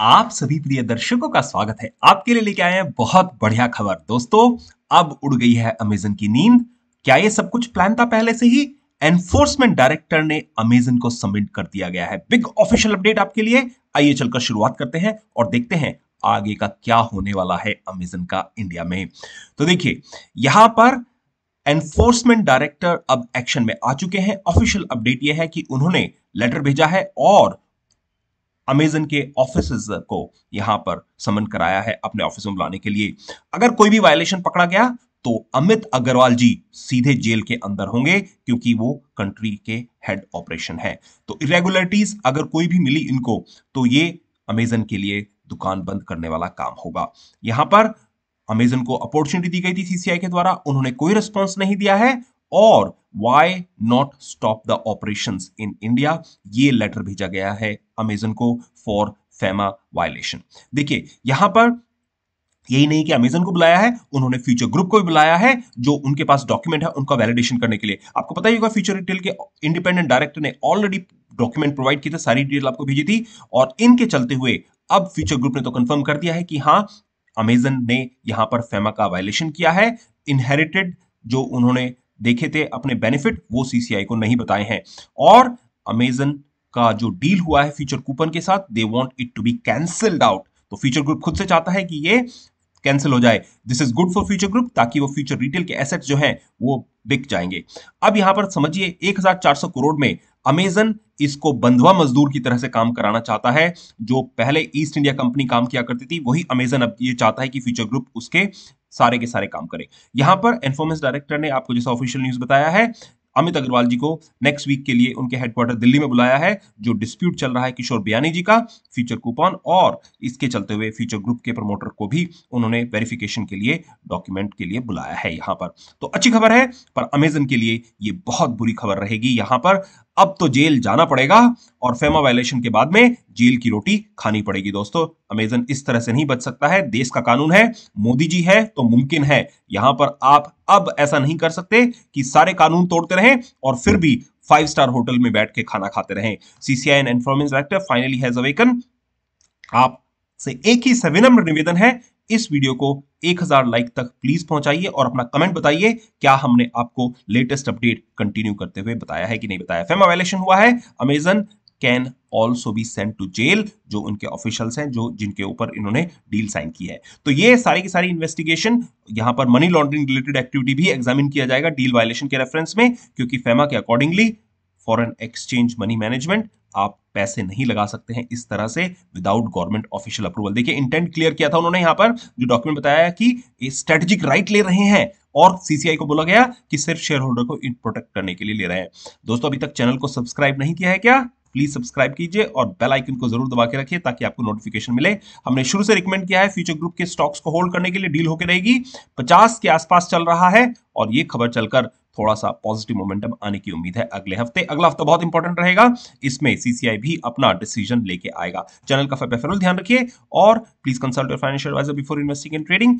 आप सभी प्रिय दर्शकों का स्वागत है आपके लिए लेके आए हैं बहुत बढ़िया खबर दोस्तों अब उड़ गई है अमेजन की नींद क्या ये सब कुछ प्लान था पहले से ही एनफोर्समेंट डायरेक्टर ने अमेजन को सबमिट कर दिया गया है बिग ऑफिशियल अपडेट आपके लिए आइए चलकर शुरुआत करते हैं और देखते हैं आगे का क्या होने वाला है अमेजन का इंडिया में तो देखिए यहां पर एनफोर्समेंट डायरेक्टर अब एक्शन में आ चुके हैं ऑफिशियल अपडेट यह है कि उन्होंने लेटर भेजा है और अमेजन के ऑफिस को यहां पर समन कराया है अपने ऑफिस में बुलाने के लिए अगर कोई भी वायलेशन पकड़ा गया तो अमित अग्रवाल जी सीधे जेल के अंदर होंगे क्योंकि वो कंट्री के हेड ऑपरेशन है तो इरेगुलरिटीज अगर कोई भी मिली इनको तो ये अमेजन के लिए दुकान बंद करने वाला काम होगा यहां पर अमेजन को अपॉर्चुनिटी दी गई थी सीसीआई के द्वारा उन्होंने कोई रिस्पॉन्स नहीं दिया है और why not stop the operation in India ये लेटर भेजा गया है अमेजन को फॉर फेमा वायलेशन देखिए यहां पर यही नहीं कि अमेजन को बुलाया है उन्होंने फ्यूचर ग्रुप को भी बुलाया है जो उनके पास डॉक्यूमेंट है उनका वैलिडेशन करने के लिए आपको पता ही होगा फ्यूचर रिटेल के इंडिपेंडेंट डायरेक्टर ने ऑलरेडी डॉक्यूमेंट प्रोवाइड किए थे सारी डिटेल आपको भेजी थी और इनके चलते हुए अब फ्यूचर ग्रुप ने तो कंफर्म कर दिया है कि हाँ अमेजन ने यहां पर फेमा का वायलेशन किया है इनहेरिटेड जो उन्होंने देखे थे अपने बेनिफिट वो सीसीआई को नहीं बताए हैं और अमेजन का जो डील हुआ है फ्यूचर कूपन के साथ they want it to be cancelled out तो फ्यूचर ग्रुप खुद से चाहता है कि ये कैंसिल हो जाए this is good for future group ताकि वो फ्यूचर रिटेल के एसेट्स जो हैं वो बिक जाएंगे अब यहां पर समझिए 1400 करोड़ में अमेजन इसको बंधवा मजदूर की तरह से काम कराना चाहता है जो पहले ईस्ट इंडिया कंपनी काम किया करती थी वही अमेजन अब ये चाहता है कि फ्यूचर ग्रुप उसके सारे के सारे काम करें यहां पर एनफोर्मेंस डायरेक्टर ने आपको जैसा ऑफिशियल न्यूज बताया है अमित अग्रवाल जी को नेक्स्ट वीक के लिए उनके हेडक्वार्टर दिल्ली में बुलाया है जो डिस्प्यूट चल रहा है किशोर बयानी जी का फ्यूचर कूपन और इसके चलते हुए फ्यूचर ग्रुप के प्रमोटर को भी उन्होंने वेरिफिकेशन के लिए डॉक्यूमेंट के लिए बुलाया है यहां पर तो अच्छी खबर है पर अमेजन के लिए ये बहुत बुरी खबर रहेगी यहां पर अब तो जेल जाना पड़ेगा और फेमा वायलेशन के बाद में जेल की रोटी खानी पड़ेगी दोस्तों अमेजन इस तरह से नहीं बच सकता है देश का कानून है मोदी जी है तो मुमकिन है यहां पर आप अब ऐसा नहीं कर सकते कि सारे कानून तोड़ते रहें और फिर भी फाइव स्टार होटल में बैठ के खाना खाते रहें CCI and finally has awaken आप से एक ही सविनम्र निवेदन है इस वीडियो को 1000 लाइक तक प्लीज पहुंचाइए और अपना कमेंट बताइए क्या हमने आपको लेटेस्ट अपडेट कंटिन्यू करते हुए बताया है कि नहीं बताया फेमा वायलेशन हुआ है Amazon can also be sent to jail जो उनके ऑफिशियल्स हैं जो जिनके ऊपर इन्होंने डील साइन की है तो ये सारी की सारी इन्वेस्टिगेशन यहां पर मनी लॉन्ड्रिंग रिलेटेड एक्टिविटी भी एग्जामिन किया जाएगा डील वायलेशन के रेफरेंस में क्योंकि फेमा के accordingly foreign exchange money management आप पैसे नहीं लगा सकते हैं इस तरह से विदाउट गवर्नमेंट ऑफिशियल अप्रूवल देखिए इंटेंट क्लियर किया था उन्होंने यहां पर जो डॉक्यूमेंट बताया कि स्ट्रेटेजिक राइट ले रहे हैं और सीसीआई को बोला गया कि सिर्फ शेयर होल्डर को प्रोटेक्ट करने के लिए ले रहे हैं दोस्तों अभी तक चैनल को सब्सक्राइब नहीं किया है क्या प्लीज सब्सक्राइब कीजिए और बेल आइकन को जरूर दबा के रखिए ताकि आपको नोटिफिकेशन मिले हमने शुरू से रिकमेंड किया है फ्यूचर ग्रुप के स्टॉक्स को होल्ड करने के लिए डील होकर रहेगी पचास के आसपास चल रहा है और ये खबर चलकर थोड़ा सा पॉजिटिव मोमेंटम आने की उम्मीद है अगले हफ्ते अगला हफ्ता बहुत इंपॉर्टेंट रहेगा इसमें सीसीआई भी अपना डिसीजन लेके आएगा चैनल का फेफेफेरल ध्यान रखिए और please consult financial advisor before investing and trading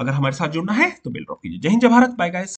अगर हमारे साथ जुड़ना है तो बिल ड्रॉप कीजिए जय हिंद जय भारत बाय गाइस